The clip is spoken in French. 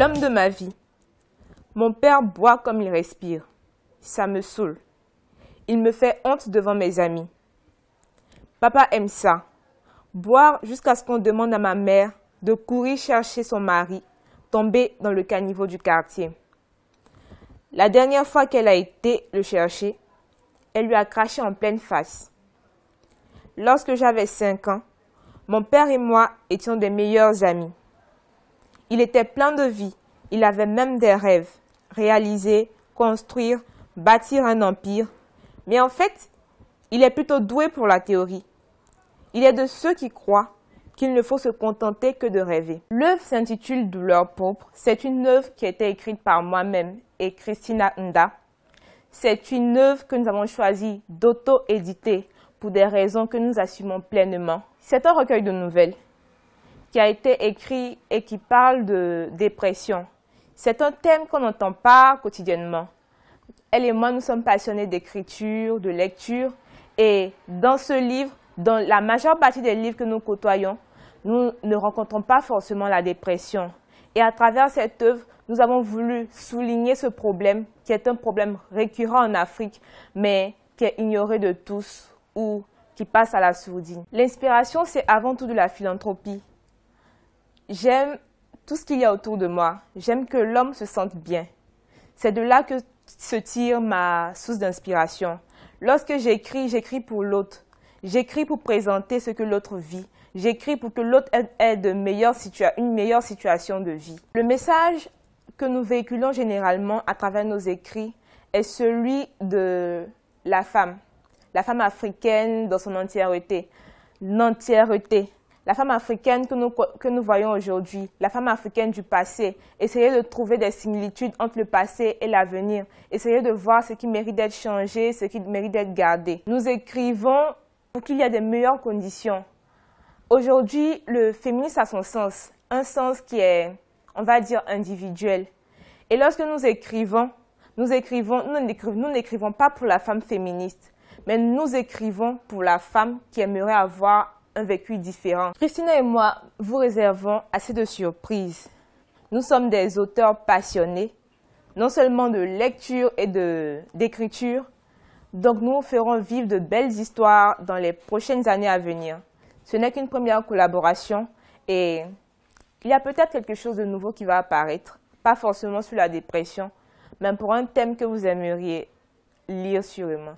L'homme de ma vie. Mon père boit comme il respire. Ça me saoule. Il me fait honte devant mes amis. Papa aime ça. Boire jusqu'à ce qu'on demande à ma mère de courir chercher son mari, tombé dans le caniveau du quartier. La dernière fois qu'elle a été le chercher, elle lui a craché en pleine face. Lorsque j'avais cinq ans, mon père et moi étions des meilleurs amis. Il était plein de vie. Il avait même des rêves. Réaliser, construire, bâtir un empire. Mais en fait, il est plutôt doué pour la théorie. Il est de ceux qui croient qu'il ne faut se contenter que de rêver. L'œuvre s'intitule Douleur pauvre. C'est une œuvre qui a été écrite par moi-même et Christina Nda. C'est une œuvre que nous avons choisi d'auto-éditer pour des raisons que nous assumons pleinement. C'est un recueil de nouvelles qui a été écrit et qui parle de dépression. C'est un thème qu'on n'entend pas quotidiennement. Elle et moi, nous sommes passionnés d'écriture, de lecture. Et dans ce livre, dans la majeure partie des livres que nous côtoyons, nous ne rencontrons pas forcément la dépression. Et à travers cette œuvre, nous avons voulu souligner ce problème qui est un problème récurrent en Afrique, mais qui est ignoré de tous ou qui passe à la sourdine. L'inspiration, c'est avant tout de la philanthropie. J'aime tout ce qu'il y a autour de moi. J'aime que l'homme se sente bien. C'est de là que se tire ma source d'inspiration. Lorsque j'écris, j'écris pour l'autre. J'écris pour présenter ce que l'autre vit. J'écris pour que l'autre ait une meilleure situation de vie. Le message que nous véhiculons généralement à travers nos écrits est celui de la femme, la femme africaine dans son entièreté, l'entièreté, la femme africaine que nous, que nous voyons aujourd'hui, la femme africaine du passé, essayer de trouver des similitudes entre le passé et l'avenir, essayer de voir ce qui mérite d'être changé, ce qui mérite d'être gardé. Nous écrivons pour qu'il y ait des meilleures conditions. Aujourd'hui, le féminisme a son sens, un sens qui est, on va dire, individuel. Et lorsque nous écrivons, nous écrivons, nous n'écrivons pas pour la femme féministe, mais nous écrivons pour la femme qui aimerait avoir un vécu différent. Christina et moi vous réservons assez de surprises. Nous sommes des auteurs passionnés, non seulement de lecture et d'écriture, donc nous ferons vivre de belles histoires dans les prochaines années à venir. Ce n'est qu'une première collaboration et il y a peut-être quelque chose de nouveau qui va apparaître, pas forcément sur la dépression, mais pour un thème que vous aimeriez lire sûrement.